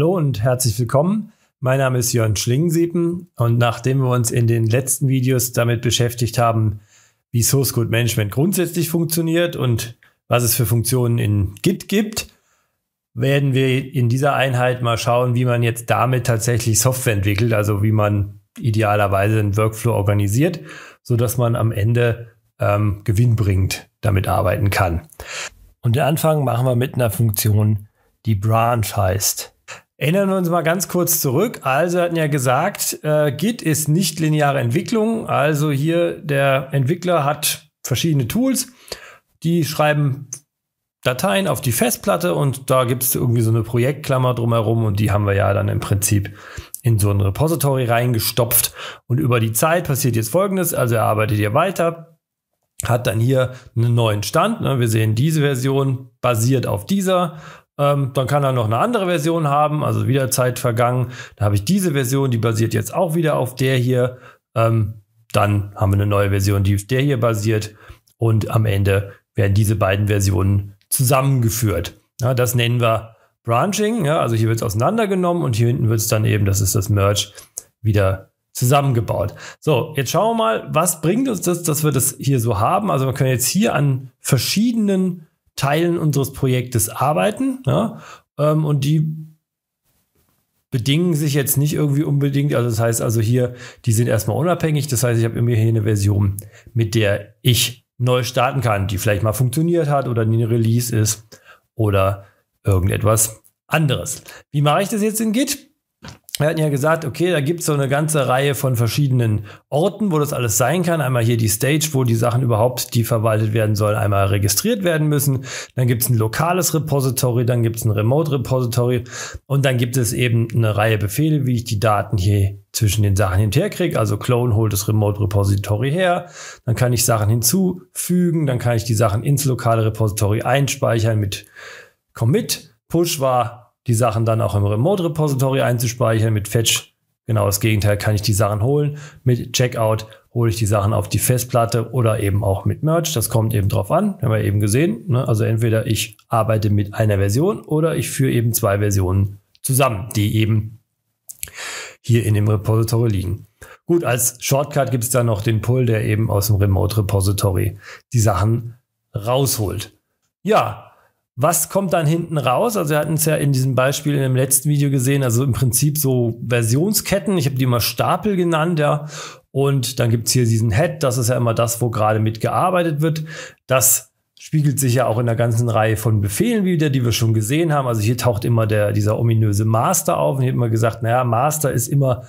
Hallo und herzlich willkommen. Mein Name ist Jörn Schlingensiepen und nachdem wir uns in den letzten Videos damit beschäftigt haben, wie Source Code Management grundsätzlich funktioniert und was es für Funktionen in Git gibt, werden wir in dieser Einheit mal schauen, wie man jetzt damit tatsächlich Software entwickelt, also wie man idealerweise einen Workflow organisiert, sodass man am Ende ähm, gewinnbringend damit arbeiten kann. Und den Anfang machen wir mit einer Funktion, die Branch heißt. Erinnern wir uns mal ganz kurz zurück. Also wir hatten ja gesagt, äh, Git ist nicht lineare Entwicklung. Also hier der Entwickler hat verschiedene Tools, die schreiben Dateien auf die Festplatte und da gibt es irgendwie so eine Projektklammer drumherum und die haben wir ja dann im Prinzip in so ein Repository reingestopft. Und über die Zeit passiert jetzt folgendes. Also er arbeitet hier weiter, hat dann hier einen neuen Stand. Ne, wir sehen, diese Version basiert auf dieser ähm, dann kann er noch eine andere Version haben, also wieder Zeit vergangen. Da habe ich diese Version, die basiert jetzt auch wieder auf der hier. Ähm, dann haben wir eine neue Version, die auf der hier basiert. Und am Ende werden diese beiden Versionen zusammengeführt. Ja, das nennen wir Branching. Ja, also hier wird es auseinandergenommen und hier hinten wird es dann eben, das ist das Merge, wieder zusammengebaut. So, jetzt schauen wir mal, was bringt uns das, dass wir das hier so haben. Also wir können jetzt hier an verschiedenen Teilen unseres Projektes arbeiten. Ja? Ähm, und die bedingen sich jetzt nicht irgendwie unbedingt. Also das heißt also hier, die sind erstmal unabhängig. Das heißt, ich habe immer hier eine Version, mit der ich neu starten kann, die vielleicht mal funktioniert hat oder eine Release ist oder irgendetwas anderes. Wie mache ich das jetzt in Git? wir hatten ja gesagt, okay, da gibt es so eine ganze Reihe von verschiedenen Orten, wo das alles sein kann. Einmal hier die Stage, wo die Sachen überhaupt, die verwaltet werden sollen, einmal registriert werden müssen. Dann gibt es ein lokales Repository, dann gibt es ein Remote Repository und dann gibt es eben eine Reihe Befehle, wie ich die Daten hier zwischen den Sachen hinterherkriege. Also Clone holt das Remote Repository her, dann kann ich Sachen hinzufügen, dann kann ich die Sachen ins lokale Repository einspeichern mit Commit. Push war die Sachen dann auch im Remote-Repository einzuspeichern. Mit Fetch, genau das Gegenteil, kann ich die Sachen holen. Mit Checkout hole ich die Sachen auf die Festplatte oder eben auch mit Merge. Das kommt eben drauf an, haben wir eben gesehen. Ne? Also entweder ich arbeite mit einer Version oder ich führe eben zwei Versionen zusammen, die eben hier in dem Repository liegen. Gut, als Shortcut gibt es dann noch den Pull, der eben aus dem Remote Repository die Sachen rausholt. Ja, was kommt dann hinten raus? Also wir hatten es ja in diesem Beispiel in dem letzten Video gesehen, also im Prinzip so Versionsketten. Ich habe die immer Stapel genannt, ja. Und dann gibt es hier diesen Head, das ist ja immer das, wo gerade mitgearbeitet wird. Das spiegelt sich ja auch in der ganzen Reihe von Befehlen wieder, die wir schon gesehen haben. Also hier taucht immer der, dieser ominöse Master auf. Und hier hat immer gesagt, naja, Master ist immer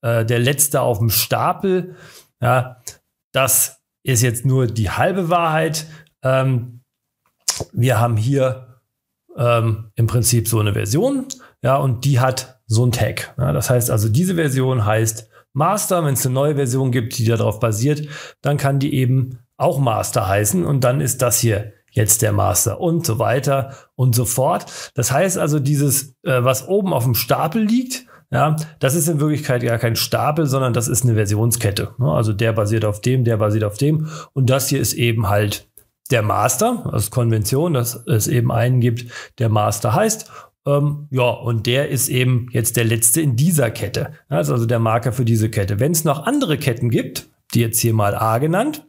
äh, der Letzte auf dem Stapel. Ja, das ist jetzt nur die halbe Wahrheit. Ähm, wir haben hier ähm, im Prinzip so eine Version, ja, und die hat so ein Tag. Ja, das heißt also, diese Version heißt Master. Wenn es eine neue Version gibt, die darauf basiert, dann kann die eben auch Master heißen und dann ist das hier jetzt der Master und so weiter und so fort. Das heißt also, dieses, äh, was oben auf dem Stapel liegt, ja, das ist in Wirklichkeit gar kein Stapel, sondern das ist eine Versionskette. Ne? Also der basiert auf dem, der basiert auf dem und das hier ist eben halt der Master, das also Konvention, dass es eben einen gibt, der Master heißt. Ähm, ja, und der ist eben jetzt der letzte in dieser Kette. Das ist also der Marker für diese Kette. Wenn es noch andere Ketten gibt, die jetzt hier mal A genannt,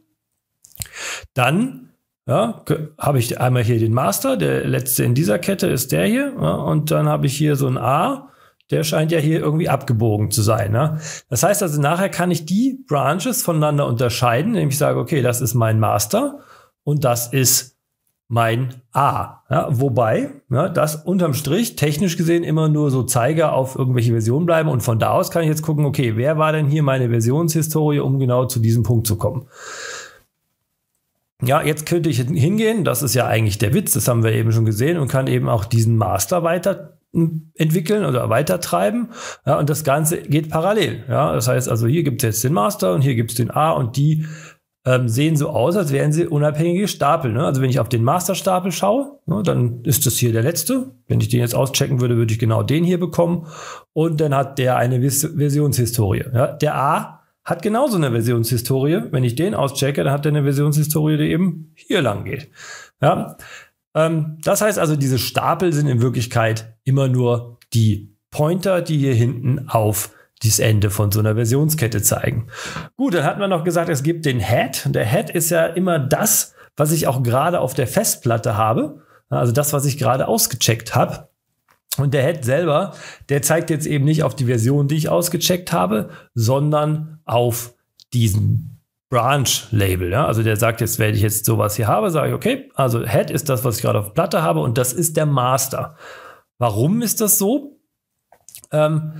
dann ja, habe ich einmal hier den Master, der letzte in dieser Kette ist der hier, ja, und dann habe ich hier so ein A, der scheint ja hier irgendwie abgebogen zu sein. Ne? Das heißt also, nachher kann ich die Branches voneinander unterscheiden, indem ich sage, okay, das ist mein Master und das ist mein A. Ja, wobei, ja, das unterm Strich technisch gesehen immer nur so Zeiger auf irgendwelche Versionen bleiben und von da aus kann ich jetzt gucken, okay, wer war denn hier meine Versionshistorie, um genau zu diesem Punkt zu kommen. Ja, jetzt könnte ich hingehen, das ist ja eigentlich der Witz, das haben wir eben schon gesehen und kann eben auch diesen Master weiter entwickeln oder weitertreiben. Ja, und das Ganze geht parallel. Ja, das heißt also, hier gibt es jetzt den Master und hier gibt es den A und die ähm, sehen so aus, als wären sie unabhängige Stapel. Ne? Also wenn ich auf den Masterstapel schaue, ne, dann ist das hier der letzte. Wenn ich den jetzt auschecken würde, würde ich genau den hier bekommen. Und dann hat der eine Vis Versionshistorie. Ja? Der A hat genauso eine Versionshistorie. Wenn ich den auschecke, dann hat er eine Versionshistorie, die eben hier lang geht. Ja? Ähm, das heißt also, diese Stapel sind in Wirklichkeit immer nur die Pointer, die hier hinten auf das Ende von so einer Versionskette zeigen. Gut, dann hat man noch gesagt, es gibt den Head. Der Head ist ja immer das, was ich auch gerade auf der Festplatte habe. Also das, was ich gerade ausgecheckt habe. Und der Head selber, der zeigt jetzt eben nicht auf die Version, die ich ausgecheckt habe, sondern auf diesen Branch-Label. Ja? Also der sagt jetzt, wenn ich jetzt sowas hier habe, sage ich, okay, also Head ist das, was ich gerade auf der Platte habe und das ist der Master. Warum ist das so? Ähm,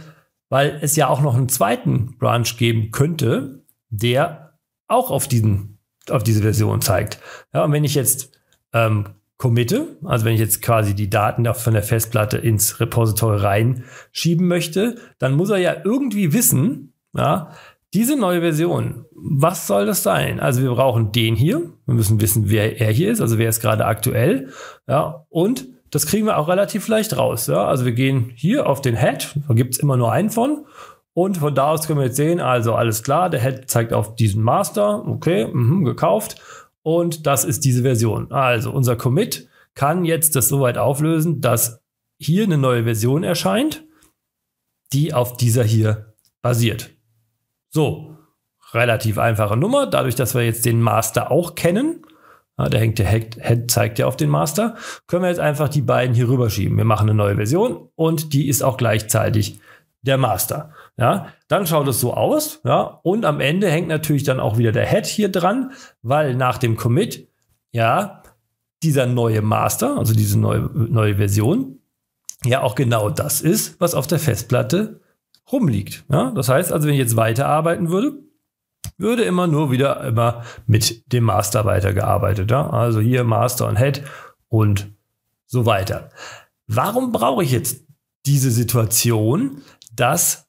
weil es ja auch noch einen zweiten Branch geben könnte, der auch auf, diesen, auf diese Version zeigt. Ja, und wenn ich jetzt ähm, committe, also wenn ich jetzt quasi die Daten von der Festplatte ins Repository reinschieben möchte, dann muss er ja irgendwie wissen, ja, diese neue Version, was soll das sein? Also wir brauchen den hier, wir müssen wissen, wer er hier ist, also wer ist gerade aktuell, ja, und das kriegen wir auch relativ leicht raus. Ja? Also wir gehen hier auf den Head, da gibt es immer nur einen von. Und von da aus können wir jetzt sehen, also alles klar, der Head zeigt auf diesen Master, okay, mh, gekauft. Und das ist diese Version. Also unser Commit kann jetzt das soweit auflösen, dass hier eine neue Version erscheint, die auf dieser hier basiert. So, relativ einfache Nummer, dadurch, dass wir jetzt den Master auch kennen ja, ah, der hängt der Head, Head zeigt ja auf den Master. Können wir jetzt einfach die beiden hier rüberschieben. Wir machen eine neue Version und die ist auch gleichzeitig der Master. Ja, dann schaut es so aus. Ja, und am Ende hängt natürlich dann auch wieder der Head hier dran, weil nach dem Commit, ja, dieser neue Master, also diese neue, neue Version, ja auch genau das ist, was auf der Festplatte rumliegt. Ja, das heißt also, wenn ich jetzt weiterarbeiten würde, würde immer nur wieder immer mit dem Master weitergearbeitet. Ja? Also hier Master und Head und so weiter. Warum brauche ich jetzt diese Situation, dass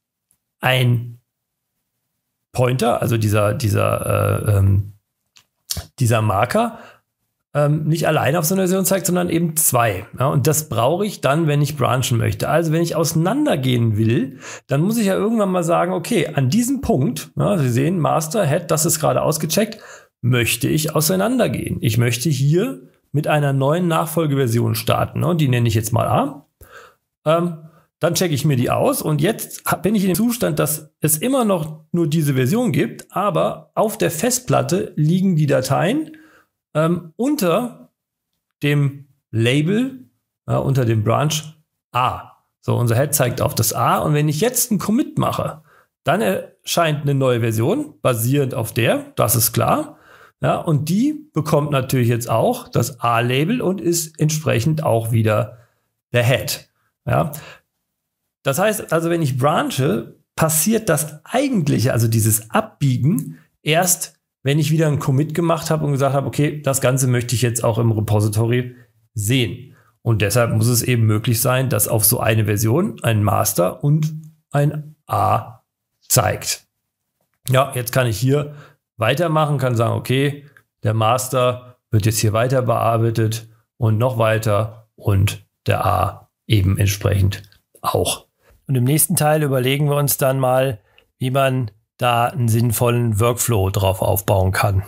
ein Pointer, also dieser, dieser, äh, ähm, dieser Marker, ähm, nicht allein auf so eine Version zeigt, sondern eben zwei. Ja, und das brauche ich dann, wenn ich branchen möchte. Also wenn ich auseinandergehen will, dann muss ich ja irgendwann mal sagen, okay, an diesem Punkt, ja, Sie sehen, Master, Head, das ist gerade ausgecheckt, möchte ich auseinandergehen. Ich möchte hier mit einer neuen Nachfolgeversion starten. Ne? Und die nenne ich jetzt mal A. Ähm, dann checke ich mir die aus und jetzt bin ich in dem Zustand, dass es immer noch nur diese Version gibt, aber auf der Festplatte liegen die Dateien ähm, unter dem Label, ja, unter dem Branch A. So, unser Head zeigt auf das A. Und wenn ich jetzt einen Commit mache, dann erscheint eine neue Version, basierend auf der, das ist klar. Ja, und die bekommt natürlich jetzt auch das A-Label und ist entsprechend auch wieder der Head. Ja. Das heißt also, wenn ich branche, passiert das eigentliche, also dieses Abbiegen, erst wenn ich wieder einen Commit gemacht habe und gesagt habe, okay, das Ganze möchte ich jetzt auch im Repository sehen. Und deshalb muss es eben möglich sein, dass auf so eine Version ein Master und ein A zeigt. Ja, jetzt kann ich hier weitermachen, kann sagen, okay, der Master wird jetzt hier weiter bearbeitet und noch weiter und der A eben entsprechend auch. Und im nächsten Teil überlegen wir uns dann mal, wie man da einen sinnvollen Workflow drauf aufbauen kann.